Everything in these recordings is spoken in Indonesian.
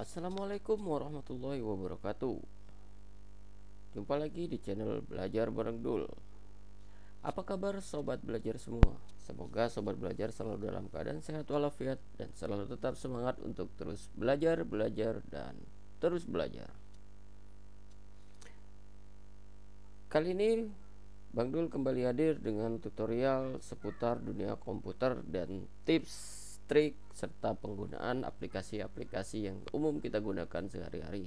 Assalamualaikum warahmatullahi wabarakatuh Jumpa lagi di channel Belajar Bareng Dul Apa kabar sobat belajar semua? Semoga sobat belajar selalu dalam keadaan sehat walafiat Dan selalu tetap semangat untuk terus belajar, belajar, dan terus belajar Kali ini Bang Dul kembali hadir dengan tutorial seputar dunia komputer dan tips trik serta penggunaan aplikasi-aplikasi yang umum kita gunakan sehari-hari.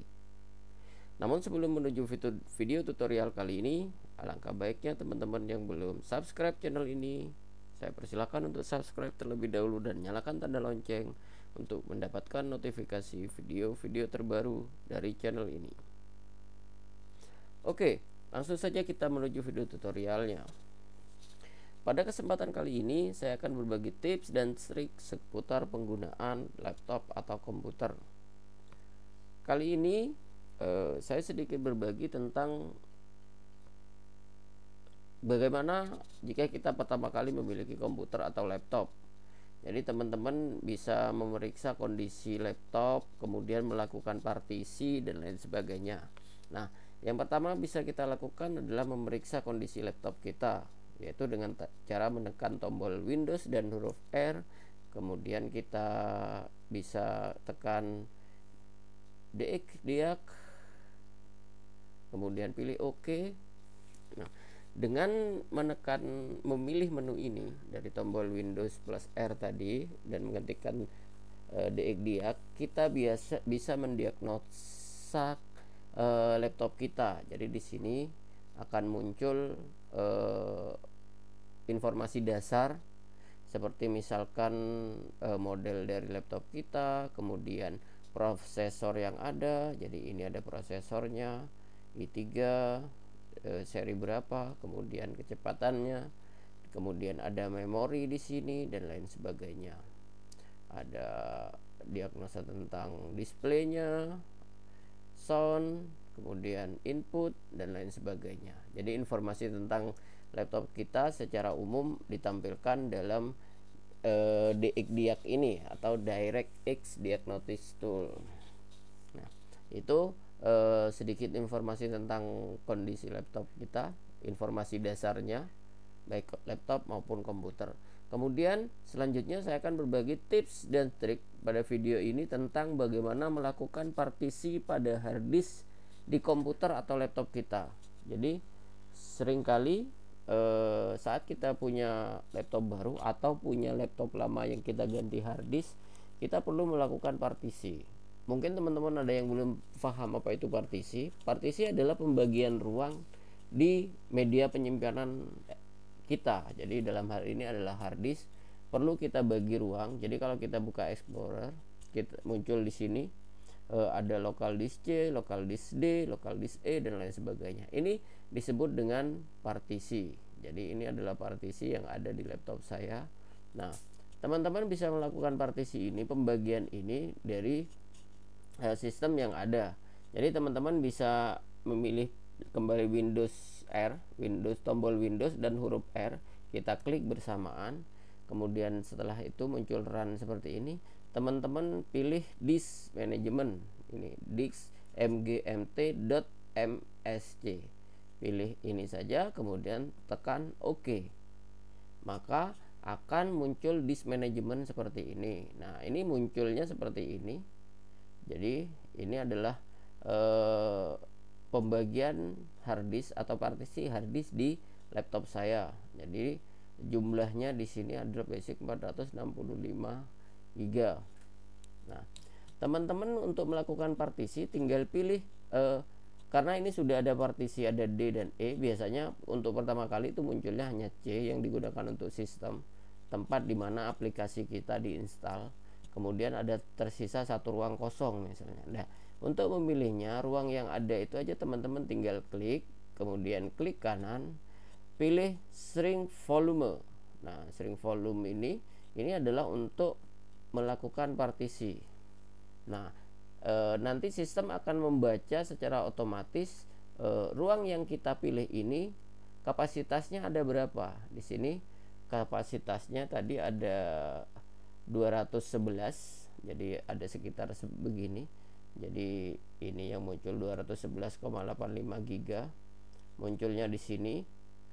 Namun sebelum menuju video tutorial kali ini, alangkah baiknya teman-teman yang belum subscribe channel ini, saya persilahkan untuk subscribe terlebih dahulu dan nyalakan tanda lonceng untuk mendapatkan notifikasi video-video terbaru dari channel ini. Oke, langsung saja kita menuju video tutorialnya. Pada kesempatan kali ini, saya akan berbagi tips dan trik seputar penggunaan laptop atau komputer. Kali ini, eh, saya sedikit berbagi tentang bagaimana jika kita pertama kali memiliki komputer atau laptop. Jadi, teman-teman bisa memeriksa kondisi laptop, kemudian melakukan partisi, dan lain sebagainya. Nah, yang pertama bisa kita lakukan adalah memeriksa kondisi laptop kita yaitu dengan cara menekan tombol Windows dan huruf R kemudian kita bisa tekan dek diak kemudian pilih OK nah dengan menekan memilih menu ini dari tombol Windows plus R tadi dan mengetikkan e, eh, dek diak kita biasa bisa mendiagnosa e, eh, laptop kita jadi di sini akan muncul e, informasi dasar seperti misalkan e, model dari laptop kita, kemudian prosesor yang ada. Jadi ini ada prosesornya i3 e, eh, seri berapa, kemudian kecepatannya, kemudian ada memori di sini dan lain sebagainya. Ada diagnosa tentang displaynya, sound, kemudian input dan lain sebagainya. Jadi informasi tentang laptop kita secara umum ditampilkan dalam uh, eh, DXDiag ini atau DirectX Diagnosis Tool. Nah, itu uh, sedikit informasi tentang kondisi laptop kita, informasi dasarnya baik laptop maupun komputer. Kemudian selanjutnya saya akan berbagi tips dan trik pada video ini tentang bagaimana melakukan partisi pada hard disk di komputer atau laptop kita. Jadi seringkali eh, saat kita punya laptop baru atau punya laptop lama yang kita ganti hard disk kita perlu melakukan partisi mungkin teman-teman ada yang belum paham apa itu partisi partisi adalah pembagian ruang di media penyimpanan kita jadi dalam hal ini adalah hard disk perlu kita bagi ruang jadi kalau kita buka explorer kita muncul di sini uh, ada lokal disk C, lokal disk D, lokal disk E dan lain sebagainya. Ini disebut dengan partisi. Jadi ini adalah partisi yang ada di laptop saya. Nah, teman-teman bisa melakukan partisi ini, pembagian ini dari uh, sistem yang ada. Jadi teman-teman bisa memilih kembali Windows R, Windows tombol Windows dan huruf R, kita klik bersamaan. Kemudian setelah itu muncul run seperti ini teman-teman pilih disk management ini disk mgmt.msc pilih ini saja kemudian tekan OK maka akan muncul disk management seperti ini nah ini munculnya seperti ini jadi ini adalah eh, pembagian harddisk atau partisi harddisk di laptop saya jadi jumlahnya di sini adalah basic 465 giga Nah, teman-teman untuk melakukan partisi tinggal pilih eh, karena ini sudah ada partisi ada D dan E, biasanya untuk pertama kali itu munculnya hanya C yang digunakan untuk sistem tempat di mana aplikasi kita diinstal. Kemudian ada tersisa satu ruang kosong misalnya. Nah, untuk memilihnya ruang yang ada itu aja teman-teman tinggal klik, kemudian klik kanan, pilih shrink volume. Nah, shrink volume ini ini adalah untuk melakukan partisi. Nah, e, nanti sistem akan membaca secara otomatis e, ruang yang kita pilih ini kapasitasnya ada berapa. Di sini kapasitasnya tadi ada 211. Jadi ada sekitar begini. Jadi ini yang muncul 211,85 giga munculnya di sini.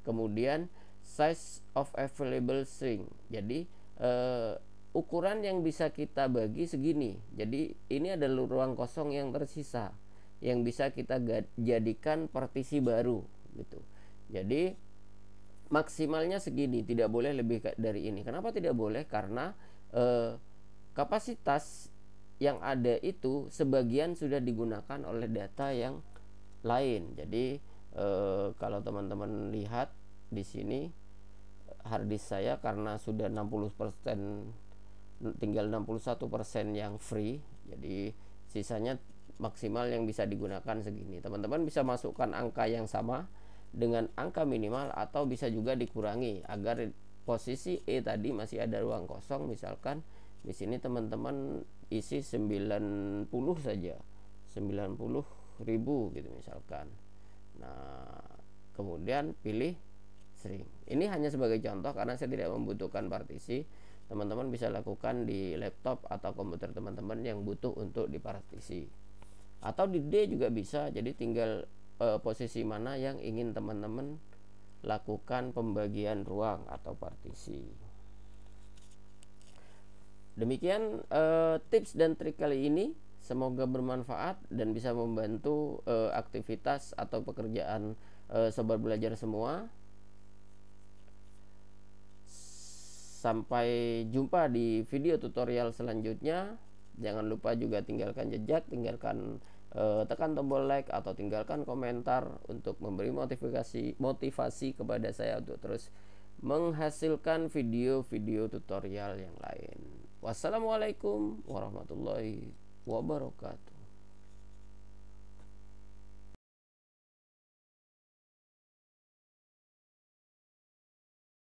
Kemudian size of available string. Jadi eh, ukuran yang bisa kita bagi segini. Jadi ini ada ruang kosong yang tersisa yang bisa kita jadikan partisi baru gitu. Jadi maksimalnya segini, tidak boleh lebih dari ini. Kenapa tidak boleh? Karena eh, kapasitas yang ada itu sebagian sudah digunakan oleh data yang lain. Jadi eh, kalau teman-teman lihat di sini harddisk saya karena sudah 60% tinggal 61 persen yang free jadi sisanya maksimal yang bisa digunakan segini teman-teman bisa masukkan angka yang sama dengan angka minimal atau bisa juga dikurangi agar posisi E tadi masih ada ruang kosong misalkan di sini teman-teman isi 90 saja 90 ribu gitu misalkan nah kemudian pilih string ini hanya sebagai contoh karena saya tidak membutuhkan partisi teman-teman bisa lakukan di laptop atau komputer teman-teman yang butuh untuk dipartisi atau di D juga bisa jadi tinggal e, posisi mana yang ingin teman-teman lakukan pembagian ruang atau partisi demikian e, tips dan trik kali ini semoga bermanfaat dan bisa membantu e, aktivitas atau pekerjaan sobat belajar semua Sampai jumpa di video tutorial selanjutnya. Jangan lupa juga tinggalkan jejak, tinggalkan eh, tekan tombol like atau tinggalkan komentar untuk memberi motivasi motivasi kepada saya untuk terus menghasilkan video-video tutorial yang lain. Wassalamualaikum warahmatullahi wabarakatuh.